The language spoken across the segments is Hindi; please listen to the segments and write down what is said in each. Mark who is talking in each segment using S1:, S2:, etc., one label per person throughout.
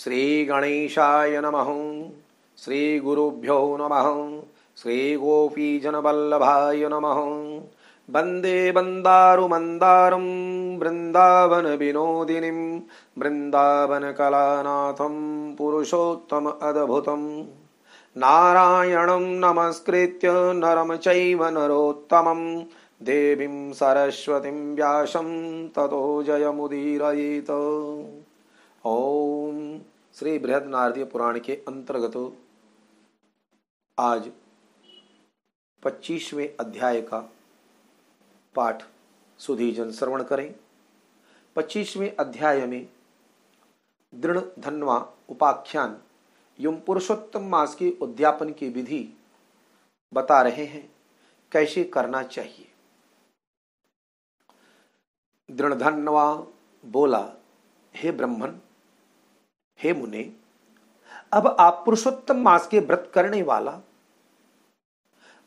S1: श्रीगणेशाय नमः श्रीगुरुभ्यो नमः श्रीगोपीजनवल्लभाय नमः वन्दे बन्दारुमन्दारं वृन्दावनविनोदिनीं वृन्दावनकलानाथं पुरुषोत्तम अद्भुतम् नारायणं नमस्कृत्य नरं चैव नरोत्तमम् देवीं सरस्वतीं व्यासं ततो जयमुदीरयेत् ॐ श्री बृहद नारदीय पुराण के अंतर्गत आज पच्चीसवें अध्याय का पाठ सुधीजन श्रवण करें पच्चीसवें अध्याय में दृढ़ धनवा उपाख्यान यम पुरुषोत्तम मास के उद्यापन की विधि बता रहे हैं कैसे करना चाहिए दृढ़ धनवा बोला हे ब्रह्मन हे मुने अब आप पुरुषोत्तम मास के व्रत करने वाला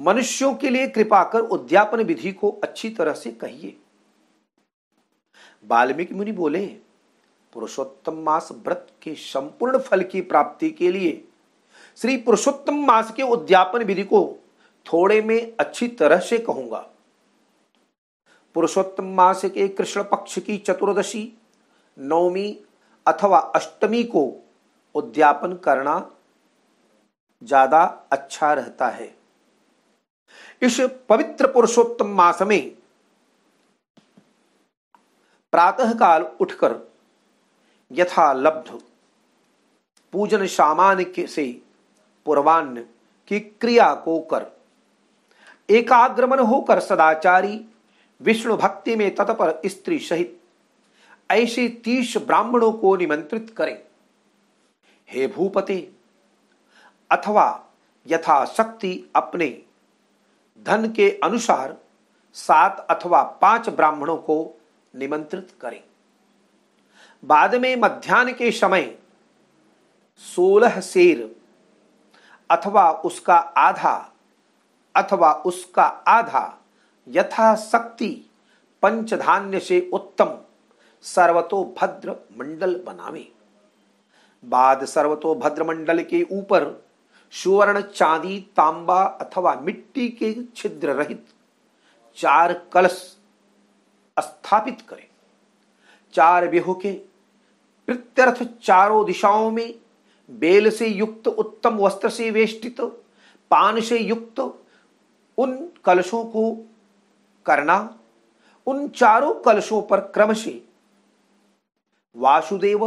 S1: मनुष्यों के लिए कृपा कर उद्यापन विधि को अच्छी तरह से कहिए वाल्मीकि मुनि बोले पुरुषोत्तम मास व्रत के संपूर्ण फल की प्राप्ति के लिए श्री पुरुषोत्तम मास के उद्यापन विधि को थोड़े में अच्छी तरह से कहूंगा पुरुषोत्तम मास के कृष्ण पक्ष की चतुर्दशी नवमी अथवा अष्टमी को उद्यापन करना ज्यादा अच्छा रहता है इस पवित्र पुरुषोत्तम मास में प्रातः काल उठकर यथा लब्ध पूजन सामान के से पूर्वान्न की क्रिया को कर एकाग्रमन होकर सदाचारी विष्णु भक्ति में तत्पर स्त्री सहित ऐसे तीस ब्राह्मणों को निमंत्रित करें हे भूपति अथवा यथाशक्ति अपने धन के अनुसार सात अथवा पांच ब्राह्मणों को निमंत्रित करें बाद में मध्यान्ह के समय सोलह शेर अथवा उसका आधा अथवा उसका आधा यथाशक्ति पंचधान्य से उत्तम सर्वतो भद्र मंडल बनावे बाद सर्वतो भद्र मंडल के ऊपर सुवर्ण चांदी तांबा अथवा मिट्टी के छिद्र रहित चार कलश स्थापित करें चार बेहों के प्रत्यर्थ चारों दिशाओं में बेल से युक्त उत्तम वस्त्र से वेष्टित पान से युक्त उन कलशों को करना उन चारों कलशों पर क्रमशः वासुदेव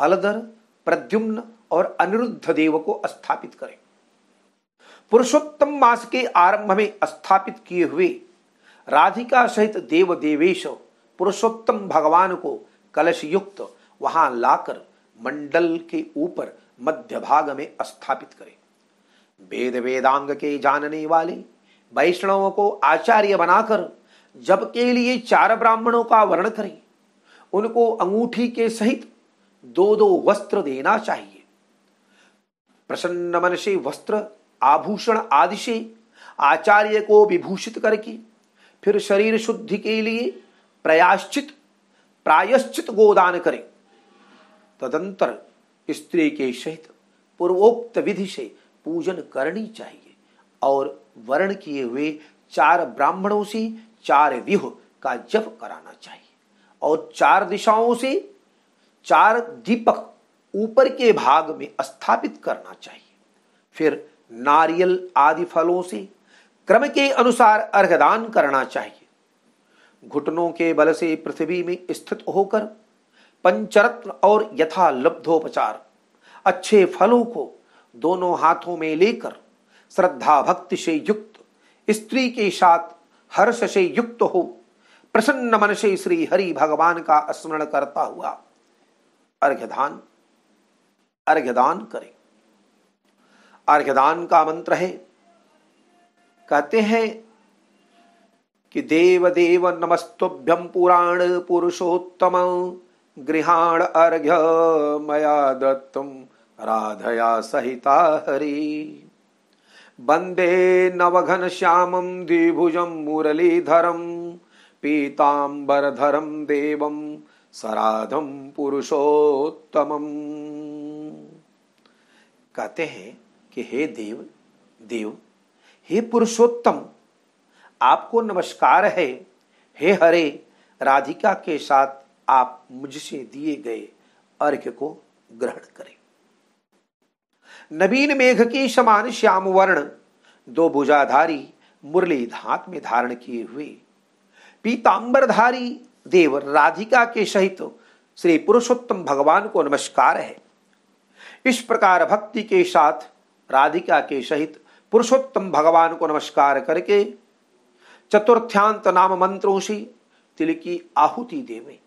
S1: हलधर प्रद्युम्न और अनिरुद्ध देव को स्थापित करें पुरुषोत्तम मास के आरंभ में स्थापित किए हुए राधिका सहित देव देवेश पुरुषोत्तम भगवान को कलश युक्त वहां लाकर मंडल के ऊपर मध्य भाग में स्थापित करें वेद वेदांग के जानने वाले वैष्णवों को आचार्य बनाकर जब के लिए चार ब्राह्मणों का वर्ण करें उनको अंगूठी के सहित दो दो वस्त्र देना चाहिए प्रसन्न मन से वस्त्र आभूषण आदि से आचार्य को विभूषित करके फिर शरीर शुद्धि के लिए प्रयाश्चित प्रायश्चित गोदान करें तदंतर स्त्री के सहित पूर्वोक्त विधि से पूजन करनी चाहिए और वर्ण किए हुए चार ब्राह्मणों से चार व्यूह का जप कराना चाहिए और चार दिशाओं से चार दीपक ऊपर के भाग में स्थापित करना चाहिए फिर नारियल आदि फलों से क्रम के अनुसार अर्घदान करना चाहिए घुटनों के बल से पृथ्वी में स्थित होकर पंचरत्न और यथा लब्धोपचार अच्छे फलों को दोनों हाथों में लेकर श्रद्धा भक्ति से युक्त स्त्री के साथ हर्ष से युक्त हो प्रसन्न मन से श्री हरि भगवान का स्मरण करता हुआ अर्घ्यदान अर्घ्यदान करें अर्घ्यदान का मंत्र है कहते हैं कि देव देव नमस्तुभ्यम पुराण पुरुषोत्तम गृहाण अर्घ्य मया दत्तम राधया सहिता हरि वंदे नवघन श्याम द्विभुजम मुरलीधरम पीतांबरधरम देवं सराधम पुरुषोत्तम कहते हैं कि हे देव देव हे पुरुषोत्तम आपको नमस्कार है हे हरे राधिका के साथ आप मुझसे दिए गए अर्घ्य को ग्रहण करें नवीन मेघ के समान श्याम वर्ण दो भुजाधारी मुरली धात में धारण किए हुए पीतांबरधारी देव राधिका के सहित श्री पुरुषोत्तम भगवान को नमस्कार है इस प्रकार भक्ति के साथ राधिका के सहित पुरुषोत्तम भगवान को नमस्कार करके चतुर्थ्यांत नाम मंत्रों से तिल की आहुति देवे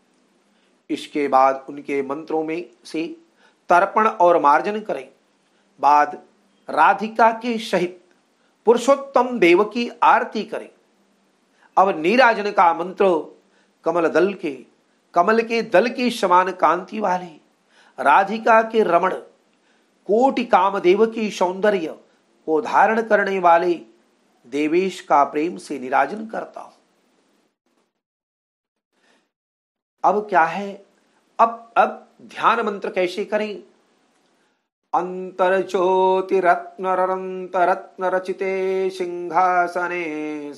S1: इसके बाद उनके मंत्रों में से तर्पण और मार्जन करें बाद राधिका के सहित पुरुषोत्तम देव की आरती करें अब नीराजन का मंत्र कमल दल के कमल के दल के समान कांति वाले राधिका के रमण कोटि कामदेव की सौंदर्य को धारण करने वाले देवेश का प्रेम से निराजन करता हूं अब क्या है अब अब ध्यान मंत्र कैसे करें अन्तर्ज्योतिरत्नरन्तरत्नरचिते सिंहासने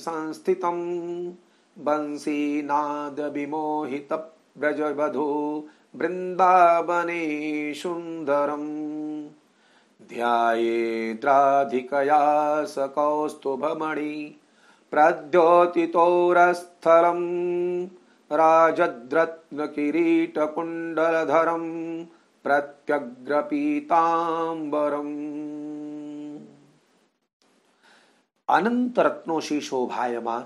S1: संस्थितम् बंशीनाद विमोहित वृन्दावने सुन्दरम् ध्याये कौस्तु प्रद्योतितोरस्थलम् राजद्रत्नकिरीटकुण्डलधरम् प्रत्यग्रपीताम्बरम् अनंत रत्नों से शोभायमान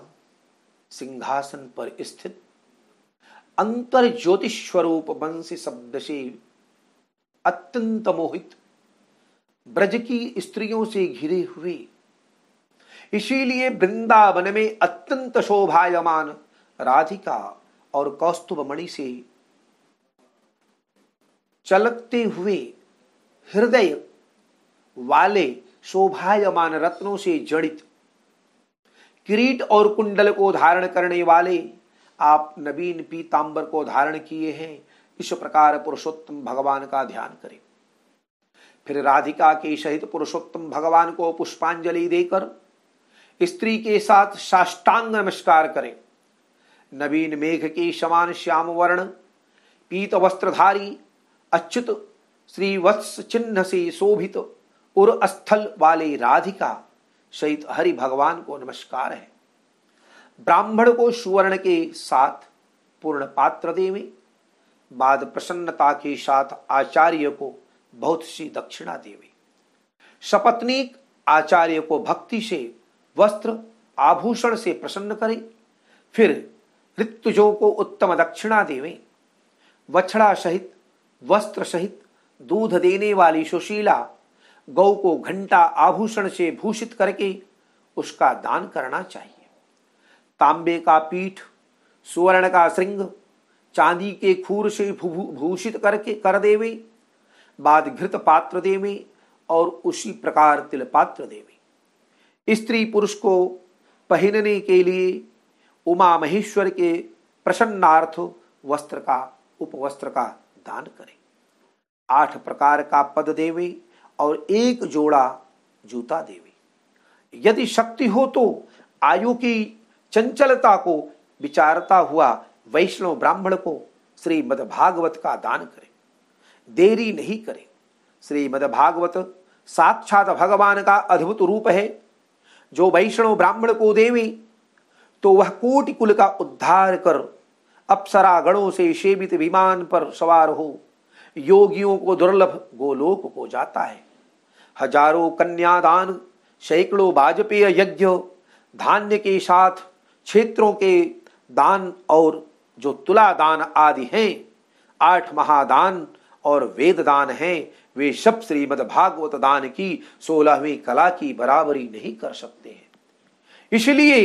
S1: सिंहासन पर स्थित अंतर ज्योतिष्वरूप वंश वंशी शब्द से अत्यंत मोहित ब्रज की स्त्रियों से घिरे हुए इसीलिए वृंदावन में अत्यंत शोभायमान राधिका और कौस्तुभ मणि से चलकते हुए हृदय वाले शोभायमान रत्नों से जड़ित किरीट और कुंडल को धारण करने वाले आप नवीन पीतांबर को धारण किए हैं इस प्रकार पुरुषोत्तम भगवान का ध्यान करें फिर राधिका के सहित पुरुषोत्तम भगवान को पुष्पांजलि देकर स्त्री के साथ साष्टांग नमस्कार करें नवीन मेघ के समान श्याम वर्ण पीत वस्त्रधारी अच्युत श्री वत्स चिन्ह से शोभित उर अस्थल वाले राधिका सहित हरि भगवान को नमस्कार है ब्राह्मण को सुवर्ण के साथ पूर्ण पात्र देवे बाद प्रसन्नता के साथ आचार्य को बहुत सी दक्षिणा देवे सपत्नीक आचार्य को भक्ति से वस्त्र आभूषण से प्रसन्न करे फिर ऋतुजों को उत्तम दक्षिणा देवे वछड़ा सहित वस्त्र सहित दूध देने वाली सुशीला गौ को घंटा आभूषण से भूषित करके उसका दान करना चाहिए तांबे का पीठ सुवर्ण का श्रृंग चांदी के खूर से भूषित करके कर देवे बाद घृत पात्र देवे और उसी प्रकार तिल पात्र देवे स्त्री पुरुष को पहनने के लिए उमा महेश्वर के प्रसन्नार्थ वस्त्र का उपवस्त्र का दान करें आठ प्रकार का पद देवे और एक जोड़ा जूता देवे यदि शक्ति हो तो आयु की चंचलता को विचारता हुआ वैष्णव ब्राह्मण को श्री मदभागवत का दान करें देरी नहीं करें श्री मदभागवत साक्षात भगवान का अद्भुत रूप है जो वैष्णव ब्राह्मण को देवे तो वह कोटि कुल का उद्धार कर गणों से शेबित विमान पर सवार हो योगियों को दुर्लभ गोलोक को जाता है हजारों कन्यादान सैकड़ों भाजपेय यज्ञ धान्य के साथ क्षेत्रों के दान और जो तुला दान आदि हैं आठ महादान और वेद दान हैं वे सब श्रीमद भागवत दान की सोलहवीं कला की बराबरी नहीं कर सकते हैं इसलिए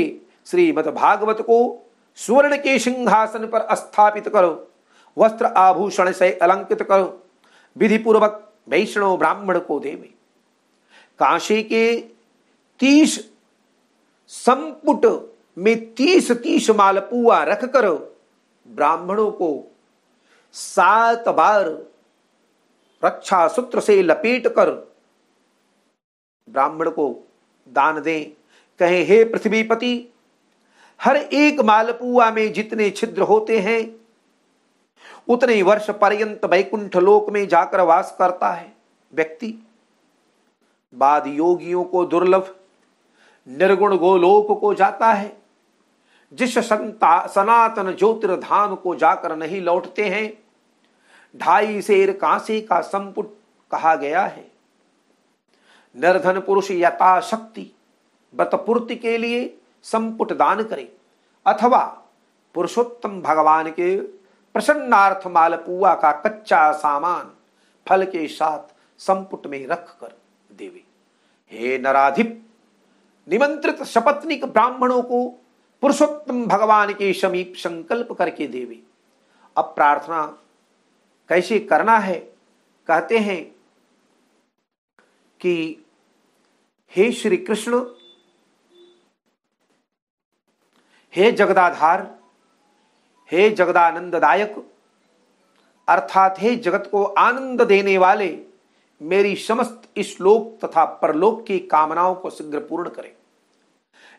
S1: श्रीमद भागवत को सुवर्ण के सिंहासन पर स्थापित करो वस्त्र आभूषण से अलंकृत करो विधि पूर्वक वैष्णव ब्राह्मण को देवे काशी के तीस संपुट में तीस तीस मालपुआ रख कर ब्राह्मणों को सात बार रक्षा सूत्र से लपेट कर ब्राह्मण को दान दें कहें हे पृथ्वीपति हर एक मालपुआ में जितने छिद्र होते हैं उतने वर्ष पर्यंत वैकुंठ लोक में जाकर वास करता है व्यक्ति बाद योगियों को दुर्लभ निर्गुण गोलोक को जाता है जिस संता सनातन ज्योतिर्धाम को जाकर नहीं लौटते हैं ढाई शेर कांसे का संपुट कहा गया है निर्धन पुरुष यथाशक्ति व्रतपूर्ति के लिए संपुट दान करें अथवा पुरुषोत्तम भगवान के प्रसन्नार्थ मालपुआ का कच्चा सामान फल के साथ संपुट में रख कर देवे हे नराधिप निमंत्रित सपत्निक ब्राह्मणों को पुरुषोत्तम भगवान के समीप संकल्प करके देवे अब प्रार्थना कैसे करना है कहते हैं कि हे श्री कृष्ण हे जगदाधार हे जगदानंददायक अर्थात हे जगत को आनंद देने वाले मेरी समस्त श्लोक तथा परलोक की कामनाओं को शीघ्र पूर्ण करें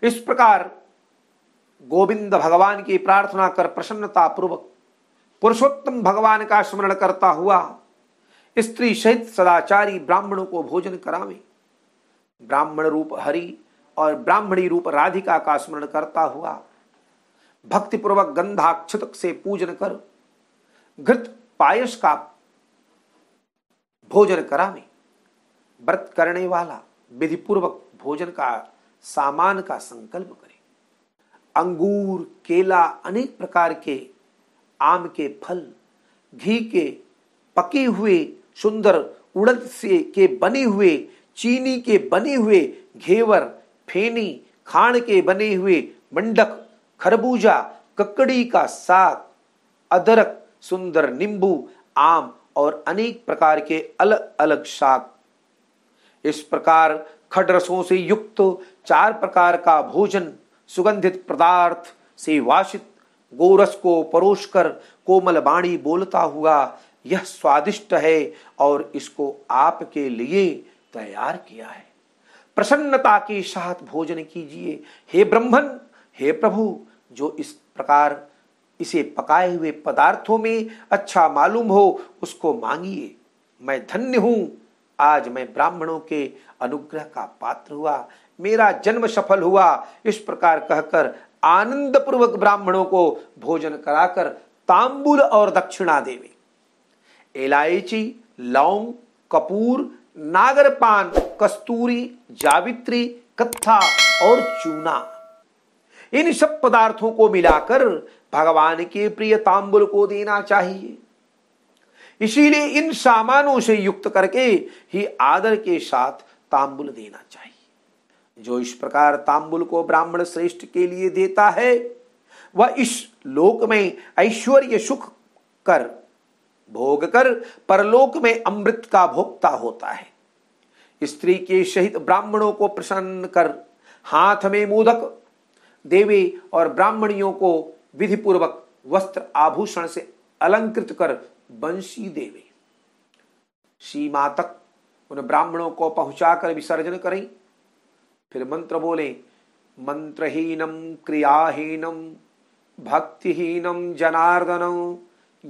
S1: इस प्रकार गोविंद भगवान की प्रार्थना कर प्रसन्नता पूर्वक पुरुषोत्तम भगवान का स्मरण करता हुआ स्त्री सहित सदाचारी ब्राह्मणों को भोजन करावे ब्राह्मण रूप हरि और ब्राह्मणी रूप राधिका का स्मरण करता हुआ भक्तिपूर्वक गंधाक्षत से पूजन कर घृत पायस का भोजन करा में व्रत करने वाला विधिपूर्वक भोजन का सामान का संकल्प करे अंगूर केला अनेक प्रकार के आम के फल घी के पके हुए सुंदर उड़द से के बने हुए चीनी के बने हुए घेवर फेनी खाण के बने हुए मंडक खरबूजा ककड़ी का साग अदरक सुंदर नींबू आम और अनेक प्रकार के अलग अलग साग इस प्रकार खडरसों से युक्त चार प्रकार का भोजन सुगंधित पदार्थ से वाषित गोरस को परोश कर कोमल बाणी बोलता हुआ यह स्वादिष्ट है और इसको आपके लिए तैयार किया है प्रसन्नता के साथ भोजन कीजिए हे ब्रह्मन हे प्रभु जो इस प्रकार इसे पकाए हुए पदार्थों में अच्छा मालूम हो उसको मांगिए मैं धन्य हूं आज मैं ब्राह्मणों के अनुग्रह का पात्र हुआ मेरा जन्म सफल हुआ इस प्रकार कहकर आनंद पूर्वक ब्राह्मणों को भोजन कराकर तांबुल और दक्षिणा देवे इलायची लौंग कपूर नागरपान कस्तूरी जावित्री कत्था और चूना इन सब पदार्थों को मिलाकर भगवान के प्रिय तांबुल को देना चाहिए इसीलिए इन सामानों से युक्त करके ही आदर के साथ तांबुल देना चाहिए जो इस प्रकार तांबुल को ब्राह्मण श्रेष्ठ के लिए देता है वह इस लोक में ऐश्वर्य सुख कर भोग कर परलोक में अमृत का भोक्ता होता है स्त्री के सहित ब्राह्मणों को प्रसन्न कर हाथ में मोदक देवी और ब्राह्मणियों को विधिपूर्वक वस्त्र आभूषण से अलंकृत कर बंशी देवे सीमा तक उन ब्राह्मणों को पहुंचाकर विसर्जन करें फिर मंत्र बोले मंत्रहीनम क्रियाहीनम भक्तिहीनम जनार्दनम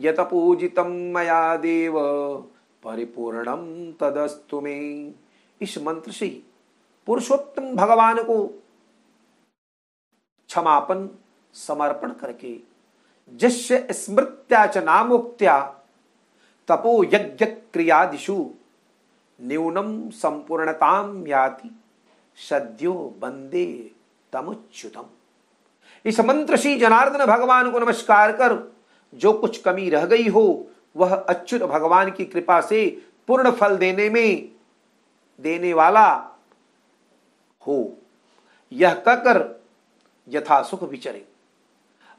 S1: यत पूजितम मया देव परिपूर्णम तदस्तु में इस मंत्र से पुरुषोत्तम भगवान को क्षमापन समर्पण करके जिस्य च नामोक्त्या तपो यज्ञ क्रियादिषु न्यूनम संपूर्णताम याति सद्यो बंदे तमुच्युतम इस मंत्र श्री जनार्दन भगवान को नमस्कार कर जो कुछ कमी रह गई हो वह अच्युत भगवान की कृपा से पूर्ण फल देने में देने वाला हो यह कहकर यथा सुख विचरे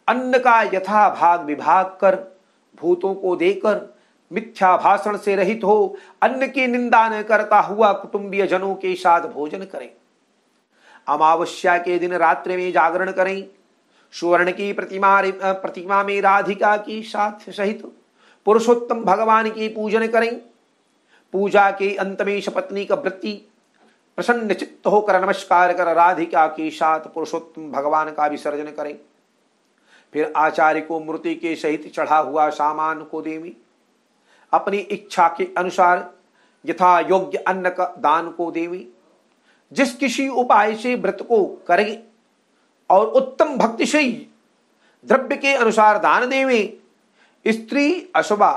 S1: अन्न का यथा भाग विभाग कर भूतों को देकर मिथ्या भाषण से रहित हो अन्न की निंदा न करता हुआ कुटुंबीय जनों के साथ भोजन करें अमावस्या के दिन रात्रि में जागरण करें सुवर्ण की प्रतिमा प्रतिमा में राधिका की साथ सहित पुरुषोत्तम भगवान की पूजन करें पूजा के अंत में सपत्नी का वृत्ति प्रसन्न चित्त होकर नमस्कार कर राधिका की सात पुरुषोत्तम भगवान का विसर्जन करें फिर आचार्य को मूर्ति के सहित चढ़ा हुआ सामान को देवी अपनी इच्छा के अनुसार यथा योग्य अन्न का दान को देवी जिस किसी उपाय से व्रत को करें और उत्तम भक्ति से द्रव्य के अनुसार दान देवी स्त्री अथवा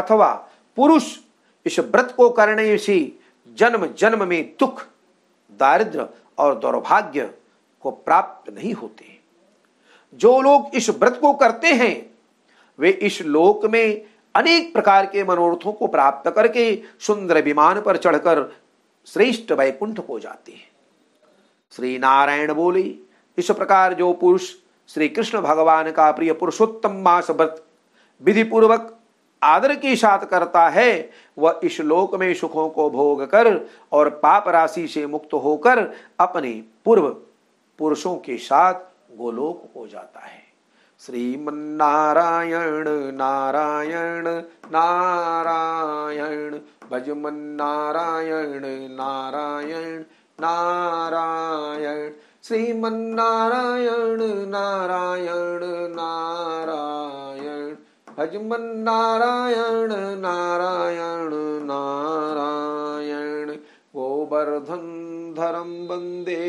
S1: अथवा पुरुष इस व्रत को करने से जन्म जन्म में दुख दारिद्र और दौर्भाग्य को प्राप्त नहीं होते जो लोग इस व्रत को करते हैं वे इस लोक में अनेक प्रकार के मनोरथों को प्राप्त करके सुंदर विमान पर चढ़कर श्रेष्ठ वैकुंठ को जाते हैं श्री नारायण बोले इस प्रकार जो पुरुष श्री कृष्ण भगवान का प्रिय पुरुषोत्तम मास व्रत विधि पूर्वक आदर की साथ करता है वह इस लोक में सुखों को भोग कर और पाप राशि से मुक्त होकर अपने पूर्व पुरुषों के साथ गोलोक हो जाता है श्रीमन्नारायण नारायण नारायण भजमन नारायण नारायण नारायण श्रीमन्नारायण नारायण नारायण हजमन नारायण नारायण नारायण गोवर्धन धरम वंदे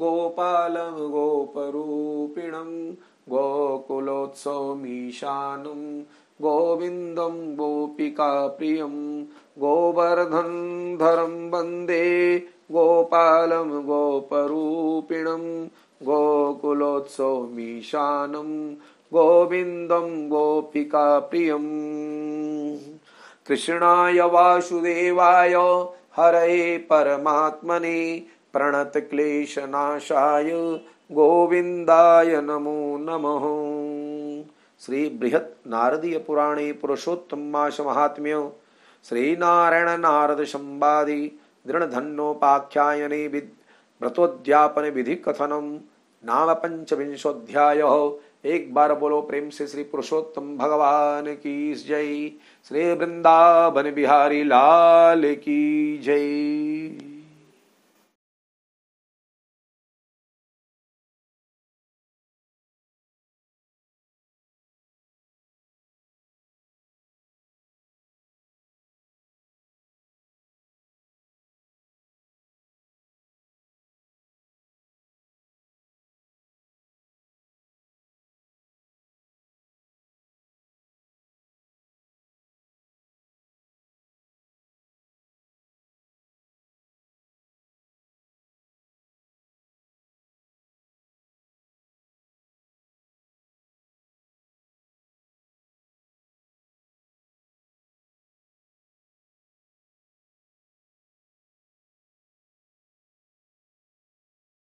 S1: गोपाल गोपालं गोपिका प्रिय गोवर्धन धरम वंदे वन्दे गोपालं गोपरूपिणं गोकुलोत्सवमीशानम् गोविन्दं गोपिकाप्रियम् कृष्णाय वासुदेवाय हरये परमात्मने प्रणतक्लेशनाशाय गोविन्दाय नमो नमः श्रीबृहत् नारदीयपुराणे पुराणे पुरुषोत्तमाशमहात्म्य श्रीनारायण नारदसंवादि दृढधन्योपाख्यायने विद् व्रतोद्यापनविधिकथनं नाम पञ्चविंशोऽध्यायः एक बार बोलो प्रेम से श्री पुरुषोत्तम भगवान की जय श्री वृंदावन बिहारी लाल की जय